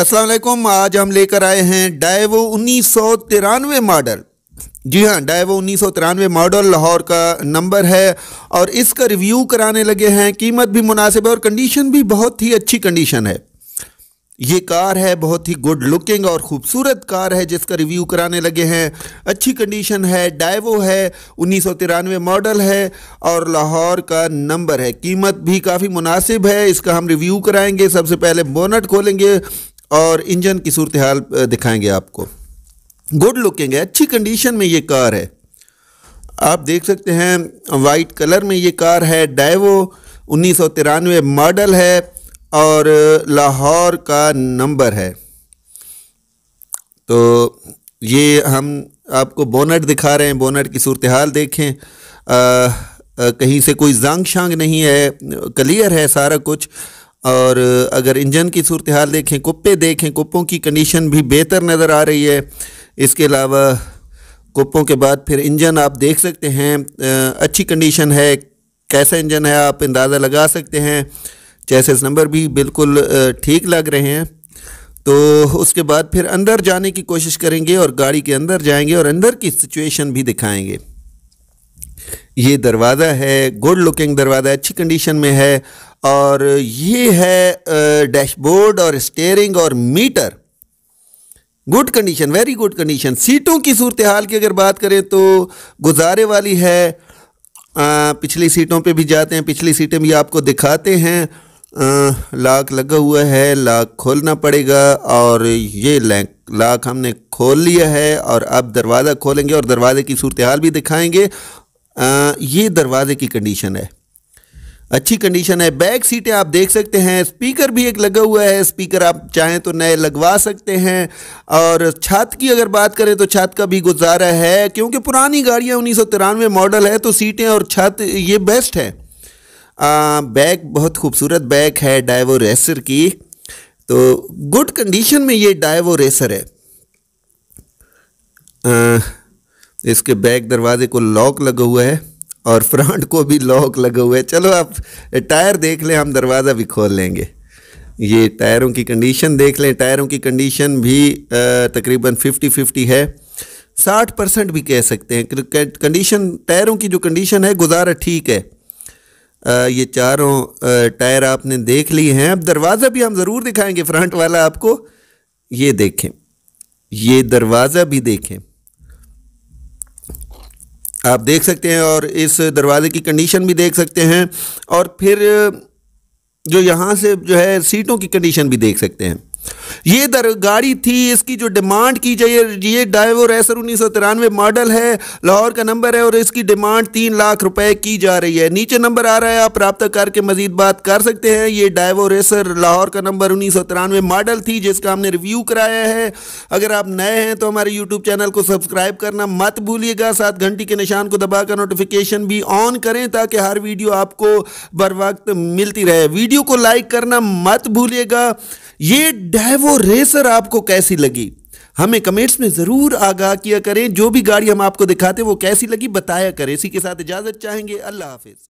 असलम आज हम लेकर आए हैं डाइवो उन्नीस सौ तिरानवे मॉडल जी हाँ डाइवो उन्नीस सौ तिरानवे मॉडल लाहौर का नंबर है और इसका रिव्यू कराने लगे हैं कीमत भी मुनासिब है और कंडीशन भी बहुत ही अच्छी कंडीशन है ये कार है बहुत ही गुड लुकिंग और ख़ूबसूरत कार है जिसका रिव्यू कराने लगे हैं अच्छी कंडीशन है डाइवो है उन्नीस सौ तिरानवे मॉडल है और लाहौर का नंबर है कीमत भी काफ़ी मुनासिब है इसका हम रिव्यू कराएंगे सबसे पहले बोनट खोलेंगे और इंजन की सूरत हाल दिखाएंगे आपको गुड लुकिंग है अच्छी कंडीशन में ये कार है आप देख सकते हैं वाइट कलर में ये कार है डाइवो उन्नीस मॉडल है और लाहौर का नंबर है तो ये हम आपको बोनट दिखा रहे हैं बोनट की सूरत हाल देखें आ, आ, कहीं से कोई जंग शांग नहीं है क्लियर है सारा कुछ और अगर इंजन की सूरत हाल देखें कुप्पे देखें कुप्पों की कंडीशन भी बेहतर नज़र आ रही है इसके अलावा कुप्पों के बाद फिर इंजन आप देख सकते हैं अच्छी कंडीशन है कैसा इंजन है आप अंदाज़ा लगा सकते हैं चैसेस नंबर भी बिल्कुल ठीक लग रहे हैं तो उसके बाद फिर अंदर जाने की कोशिश करेंगे और गाड़ी के अंदर जाएंगे और अंदर की सिचुएशन भी दिखाएंगे ये दरवाज़ा है गुड लुकिंग दरवाज़ा अच्छी कंडीशन में है और ये है डैशबोर्ड और स्टेयरिंग और meter good condition very good condition सीटों की सूरत हाल की अगर बात करें तो गुजारे वाली है आ, पिछली सीटों पे भी जाते हैं पिछली सीटें भी आपको दिखाते हैं लॉक लाख लगा हुआ है लाख खोलना पड़ेगा और ये लाख हमने खोल लिया है और अब दरवाज़ा खोलेंगे और दरवाज़े की सूरत हाल भी दिखाएंगे आ, ये दरवाजे की कंडीशन है अच्छी कंडीशन है बैक सीटें आप देख सकते हैं स्पीकर भी एक लगा हुआ है स्पीकर आप चाहें तो नए लगवा सकते हैं और छत की अगर बात करें तो छत का भी गुजारा है क्योंकि पुरानी गाड़ियाँ उन्नीस मॉडल है तो सीटें और छत ये बेस्ट है आ, बैक बहुत खूबसूरत बैक है डाइवो रेसर की तो गुड कंडीशन में ये डाइवो रेसर है आ, इसके बैक दरवाजे को लॉक लगा हुआ है और फ्रंट को भी लॉक लगा हुआ है चलो आप टायर देख लें हम दरवाज़ा भी खोल लेंगे ये टायरों की कंडीशन देख लें टायरों की कंडीशन भी तकरीबन फिफ्टी फिफ्टी है साठ परसेंट भी कह सकते हैं कंडीशन टायरों की जो कंडीशन है गुजारा ठीक है आ, ये चारों टायर आपने देख लिए हैं अब दरवाज़ा भी हम ज़रूर दिखाएंगे फ्रंट वाला आपको ये देखें ये दरवाज़ा भी देखें आप देख सकते हैं और इस दरवाज़े की कंडीशन भी देख सकते हैं और फिर जो यहाँ से जो है सीटों की कंडीशन भी देख सकते हैं ये दर गाड़ी थी इसकी जो डिमांड की जाए ये डाइवर एसर उन्नीस सौ तिरानवे मॉडल है लाहौर का नंबर है और इसकी डिमांड तीन लाख रुपए की जा रही है नीचे नंबर आ रहा है आप रब्ता करके मजीद बात कर सकते हैं ये डाइवो रेसर लाहौर का नंबर उन्नीस सौ तिरानवे मॉडल थी जिसका हमने रिव्यू कराया है अगर आप नए हैं तो हमारे यूट्यूब चैनल को सब्सक्राइब करना मत भूलिएगा साथ घंटी के निशान को दबाकर नोटिफिकेशन भी ऑन करें ताकि हर वीडियो आपको बर वक्त मिलती रहे वीडियो को लाइक करना मत भूलिएगा ये डैवो रेसर आपको कैसी लगी हमें कमेंट्स में ज़रूर आगाह किया करें जो भी गाड़ी हम आपको दिखाते वो कैसी लगी बताया करें इसी के साथ इजाज़त चाहेंगे अल्लाह हाफिज़